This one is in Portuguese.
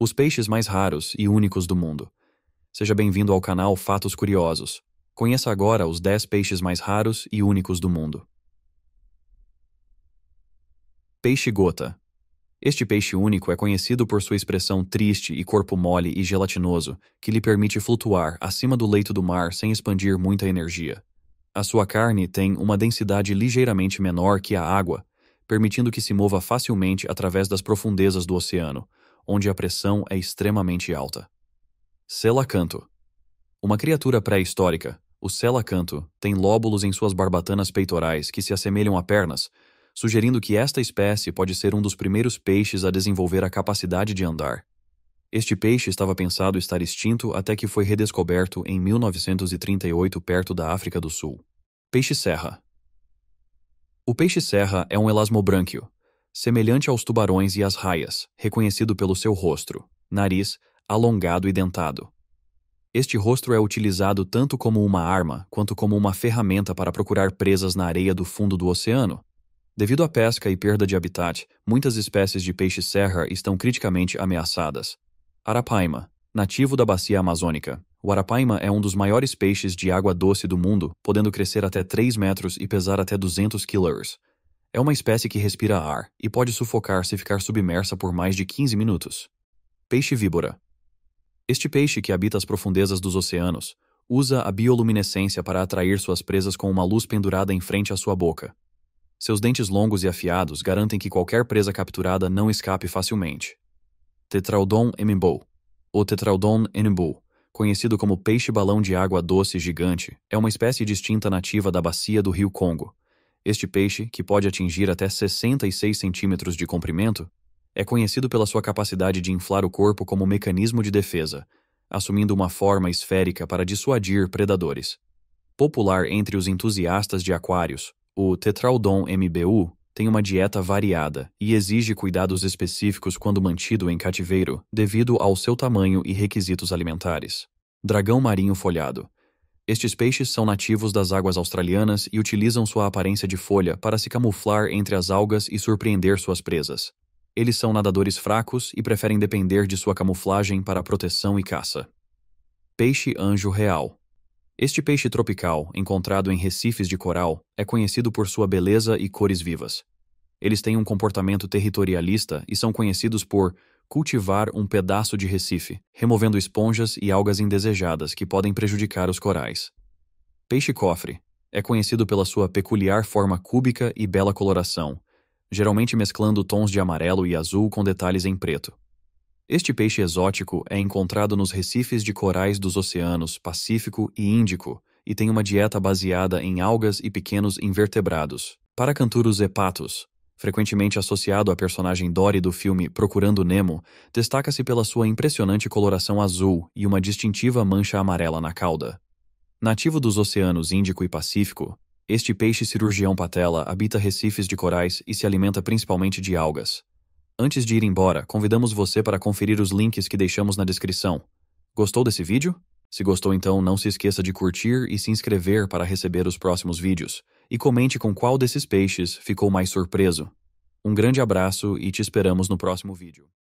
os peixes mais raros e únicos do mundo. Seja bem-vindo ao canal Fatos Curiosos. Conheça agora os 10 peixes mais raros e únicos do mundo. Peixe gota. Este peixe único é conhecido por sua expressão triste e corpo mole e gelatinoso, que lhe permite flutuar acima do leito do mar sem expandir muita energia. A sua carne tem uma densidade ligeiramente menor que a água, permitindo que se mova facilmente através das profundezas do oceano, onde a pressão é extremamente alta. Selacanto. Uma criatura pré-histórica, o selacanto tem lóbulos em suas barbatanas peitorais que se assemelham a pernas, sugerindo que esta espécie pode ser um dos primeiros peixes a desenvolver a capacidade de andar. Este peixe estava pensado estar extinto até que foi redescoberto em 1938 perto da África do Sul. Peixe-serra. O peixe-serra é um elasmobrânquio semelhante aos tubarões e às raias, reconhecido pelo seu rosto, nariz, alongado e dentado. Este rosto é utilizado tanto como uma arma quanto como uma ferramenta para procurar presas na areia do fundo do oceano. Devido à pesca e perda de habitat, muitas espécies de peixe-serra estão criticamente ameaçadas. Arapaima, nativo da bacia amazônica, o arapaima é um dos maiores peixes de água doce do mundo, podendo crescer até 3 metros e pesar até 200 quilos. É uma espécie que respira ar e pode sufocar se ficar submersa por mais de 15 minutos. Peixe víbora. Este peixe que habita as profundezas dos oceanos usa a bioluminescência para atrair suas presas com uma luz pendurada em frente à sua boca. Seus dentes longos e afiados garantem que qualquer presa capturada não escape facilmente. Tetraudon emimbo, O Tetraudon enimbu, conhecido como peixe-balão de água doce gigante, é uma espécie distinta nativa da bacia do rio Congo, este peixe, que pode atingir até 66 centímetros de comprimento, é conhecido pela sua capacidade de inflar o corpo como mecanismo de defesa, assumindo uma forma esférica para dissuadir predadores. Popular entre os entusiastas de aquários, o Tetraudon MBU tem uma dieta variada e exige cuidados específicos quando mantido em cativeiro, devido ao seu tamanho e requisitos alimentares. Dragão marinho folhado estes peixes são nativos das águas australianas e utilizam sua aparência de folha para se camuflar entre as algas e surpreender suas presas. Eles são nadadores fracos e preferem depender de sua camuflagem para proteção e caça. Peixe anjo real. Este peixe tropical, encontrado em recifes de coral, é conhecido por sua beleza e cores vivas. Eles têm um comportamento territorialista e são conhecidos por cultivar um pedaço de recife, removendo esponjas e algas indesejadas que podem prejudicar os corais. Peixe-cofre é conhecido pela sua peculiar forma cúbica e bela coloração, geralmente mesclando tons de amarelo e azul com detalhes em preto. Este peixe exótico é encontrado nos recifes de corais dos oceanos Pacífico e Índico e tem uma dieta baseada em algas e pequenos invertebrados, paracanturos hepatos, frequentemente associado à personagem Dory do filme Procurando Nemo, destaca-se pela sua impressionante coloração azul e uma distintiva mancha amarela na cauda. Nativo dos oceanos Índico e Pacífico, este peixe cirurgião patela habita recifes de corais e se alimenta principalmente de algas. Antes de ir embora, convidamos você para conferir os links que deixamos na descrição. Gostou desse vídeo? Se gostou, então não se esqueça de curtir e se inscrever para receber os próximos vídeos e comente com qual desses peixes ficou mais surpreso. Um grande abraço e te esperamos no próximo vídeo.